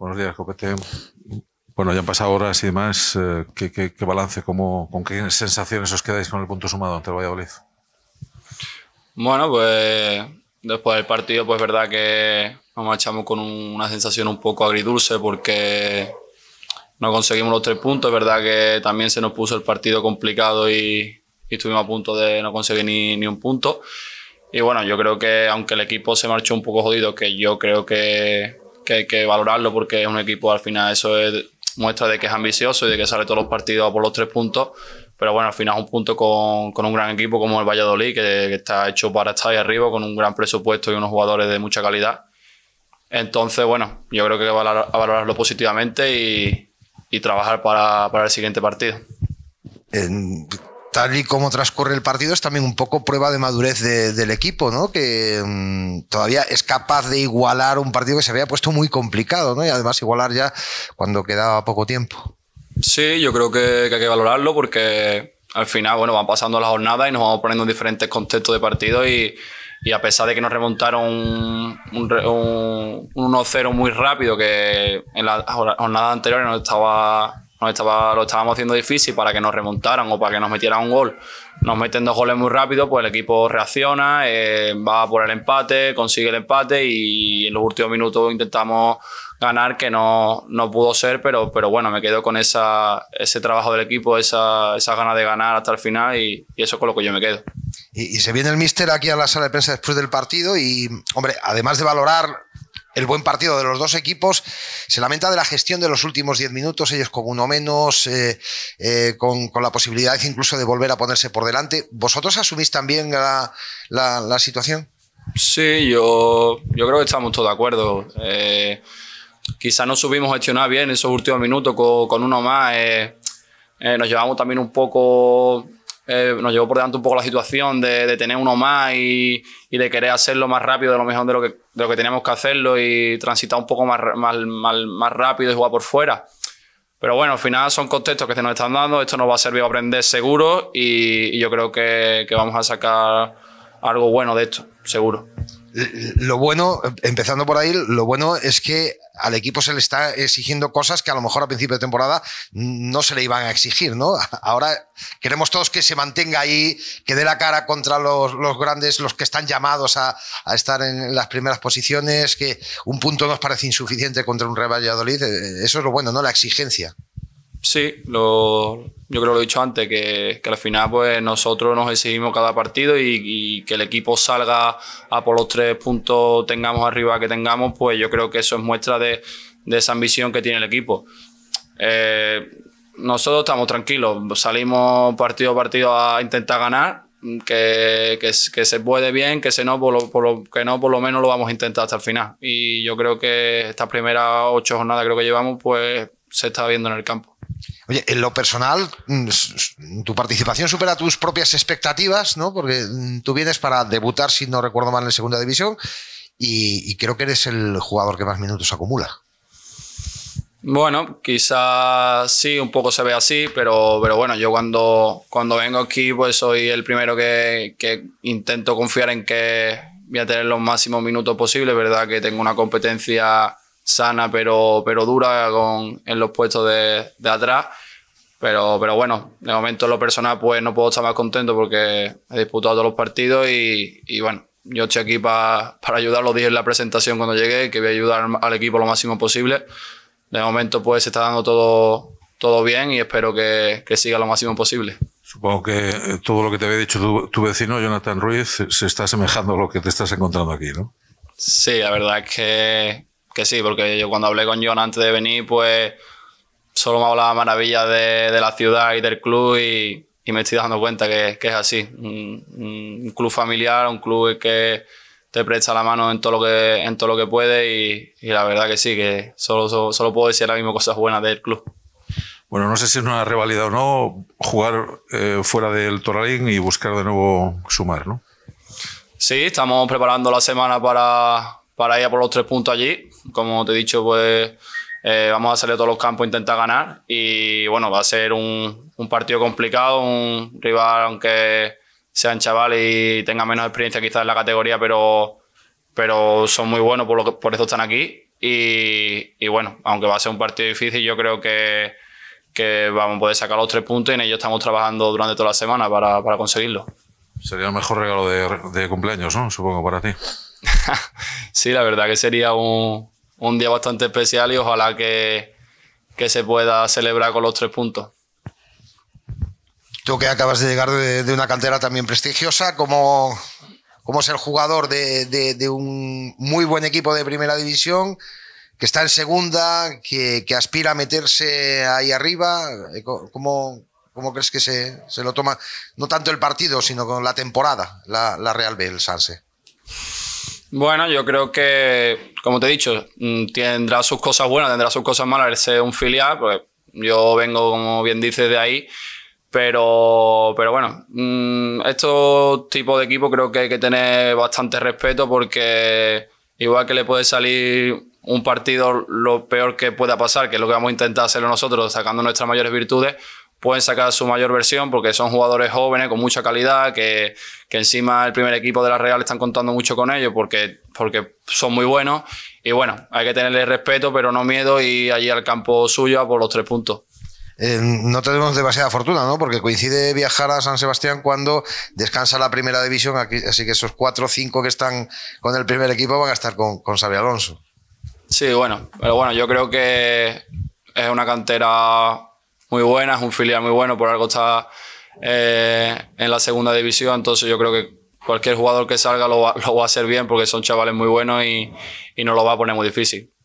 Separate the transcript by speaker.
Speaker 1: Buenos días, Copete. Bueno, ya han pasado horas y demás. Eh, ¿Qué, balance, cómo, con qué sensaciones os quedáis con el punto sumado ante Valladolid?
Speaker 2: Bueno, pues después del partido, pues verdad que nos marchamos con una sensación un poco agridulce porque no conseguimos los tres puntos. Es verdad que también se nos puso el partido complicado y, y estuvimos a punto de no conseguir ni, ni, un punto. Y bueno, yo creo que aunque el equipo se marchó un poco jodido, que yo creo que, que hay que valorarlo porque es un equipo, al final, eso es muestra de que es ambicioso y de que sale todos los partidos por los tres puntos. Pero bueno, al final es un punto con, un gran equipo como el Valladolid, que, está hecho para estar ahí arriba, con un gran presupuesto y unos jugadores de mucha calidad. Entonces, bueno, yo creo que hay que valorarlo positivamente y, trabajar para, para, el siguiente partido
Speaker 1: tal y como transcurre el partido, es también un poco prueba de madurez del equipo, ¿no? Que mm, todavía es capaz de igualar un partido que se había puesto muy complicado, ¿no? Y además igualar ya cuando quedaba poco tiempo.
Speaker 2: Sí, yo creo que, hay que valorarlo porque al final, bueno, van pasando las jornadas y nos vamos poniendo en diferentes contextos de partido y, a pesar de que nos remontaron un, 1-0 muy rápido, que en las jornadas anteriores no estaba lo estábamos haciendo difícil para que nos remontaran o para que nos metieran un gol. Nos meten dos goles muy rápido, pues el equipo reacciona, eh, va por el empate, consigue el empate y en los últimos minutos intentamos ganar, que no, pudo ser, pero, pero bueno, me quedo con esa, ese trabajo del equipo, esa, ganas de ganar hasta el final y, eso es con lo que yo me quedo.
Speaker 1: Y, se viene el mister aquí a la sala de prensa después del partido y, hombre, además de valorar el buen partido de los dos equipos. Se lamenta de la gestión de los últimos 10 minutos, ellos con uno menos, eh, eh, con, la posibilidad incluso de volver a ponerse por delante. ¿Vosotros asumís también la, situación?
Speaker 2: Sí, yo, yo creo que estamos todos de acuerdo. Eh, quizá no a gestionar bien esos últimos minutos con uno más. nos llevamos también un poco eh, nos llevó por delante un poco la situación de, tener uno más y, de querer hacerlo más rápido de lo mejor de lo que, tenemos que teníamos que hacerlo y transitar un poco más, más, rápido y jugar por fuera. Pero bueno, al final son contextos que se nos están dando, esto nos va a servir a aprender seguro y, yo creo que vamos a sacar algo bueno de
Speaker 1: esto, seguro lo bueno, empezando por ahí, lo bueno es que al equipo se le está exigiendo cosas que a lo mejor a principio de temporada no se le iban a exigir, ¿no? Ahora queremos todos que se mantenga ahí, que dé la cara contra los, grandes, los que están llamados a, estar en las primeras posiciones, que un punto nos parece insuficiente contra un Real Valladolid. Eh, eso es lo bueno, ¿no? La exigencia.
Speaker 2: Sí, lo, yo creo que lo he dicho antes, que, al final pues nosotros nos exigimos cada partido y, que el equipo salga a por los tres puntos tengamos arriba que tengamos, pues yo creo que eso es muestra de, esa ambición que tiene el equipo. Eh, nosotros estamos tranquilos, salimos partido a partido a intentar ganar, que, que, se puede bien, que se no, por lo, por lo, que no, por lo menos lo vamos a intentar hasta el final. Y yo creo que estas primeras ocho jornadas creo que llevamos, pues
Speaker 1: se está viendo en el campo. Oye, en lo personal, mm, tu participación supera tus propias expectativas, ¿no? Porque mm, tú vienes para debutar, si no recuerdo mal, en segunda división y, creo que eres el jugador que más minutos acumula.
Speaker 2: Bueno, quizás sí, un poco se ve así, pero, pero bueno, yo cuando, cuando vengo aquí, pues soy el primero que, que intento confiar en que voy a tener los máximos minutos posibles, ¿verdad? Que tengo una competencia sana pero, pero dura con, en los puestos de, atrás. Pero, pero bueno, de momento en lo personal pues no puedo estar más contento porque he disputado todos los partidos y, bueno, yo estoy aquí para ayudar, lo dije en la presentación cuando llegué, que voy a ayudar al equipo lo máximo posible. De momento pues se está dando todo, todo bien y espero que, siga lo máximo
Speaker 1: posible. Supongo que eh, todo lo que te había dicho tu, vecino, Jonathan Ruiz, se está asemejando a lo que te estás encontrando aquí, ¿no?
Speaker 2: Sí, la verdad es que, sí, porque yo cuando hablé con John antes de venir, pues solo me hablaba maravillas de, de la ciudad y del club y, me estoy dando cuenta que, es así. Un, club familiar, un club que te presta la mano en todo lo que, en todo lo que puede y, la verdad que sí, que solo, solo, puedo decir las mismas cosas buenas del club.
Speaker 1: Bueno, no sé si es una rivalidad o no, jugar eh, fuera del Toralín y buscar de nuevo sumar, ¿no? Sí,
Speaker 2: estamos preparando la semana para, para ir a por los tres puntos allí como te he dicho, pues eh, vamos a salir a todos los campos a intentar ganar y bueno, va a ser un, partido complicado, un rival aunque sean chavales y tengan menos experiencia quizás en la categoría, pero, pero son muy buenos, por, lo por eso están aquí y, bueno, aunque va a ser un partido difícil, yo creo que, vamos a poder sacar los tres puntos y en ello estamos trabajando durante toda la semana para, conseguirlo. Sería el mejor regalo de, de cumpleaños,
Speaker 1: ¿no? Supongo, para ti.
Speaker 2: sí, la verdad que sería un, un día bastante especial y ojalá que, se pueda celebrar con los tres puntos.
Speaker 1: Tú que acabas de llegar de, una cantera también prestigiosa, como como ser jugador de, un muy buen equipo de primera división, que está en segunda, que, aspira a meterse ahí arriba. Eh, ¿Cómo, crees que se, lo toma? No tanto el partido, sino con la temporada, la, Real B, el Sanse.
Speaker 2: Bueno, yo creo que, como te he dicho, mm, tendrá sus cosas buenas, tendrá sus cosas malas el ser un filial, pues yo vengo, como bien dices, de ahí. Pero, pero bueno, mm, estos tipos de equipos creo que hay que tener bastante respeto porque igual que le puede salir un partido lo peor que pueda pasar, que es lo que vamos a intentar hacerlo nosotros, sacando nuestras mayores virtudes, pueden sacar su mayor versión porque son jugadores jóvenes con mucha calidad, que, encima el primer equipo de la Real están contando mucho con ellos porque, porque son muy buenos. Y bueno, hay que tenerle respeto, pero no miedo, y allí al campo suyo por los tres puntos.
Speaker 1: Eh, no tenemos demasiada fortuna, ¿no? Porque coincide viajar a San Sebastián cuando descansa la primera división, así que esos cuatro o cinco que están con el primer equipo van a estar con, con Xavi Alonso.
Speaker 2: Sí, bueno, pero bueno, yo creo que es una cantera muy buena, es un filial muy bueno, por algo está eh, en la segunda división, entonces yo creo que cualquier jugador que salga lo va, lo va a hacer bien porque son chavales muy buenos y, y no lo va a poner muy difícil.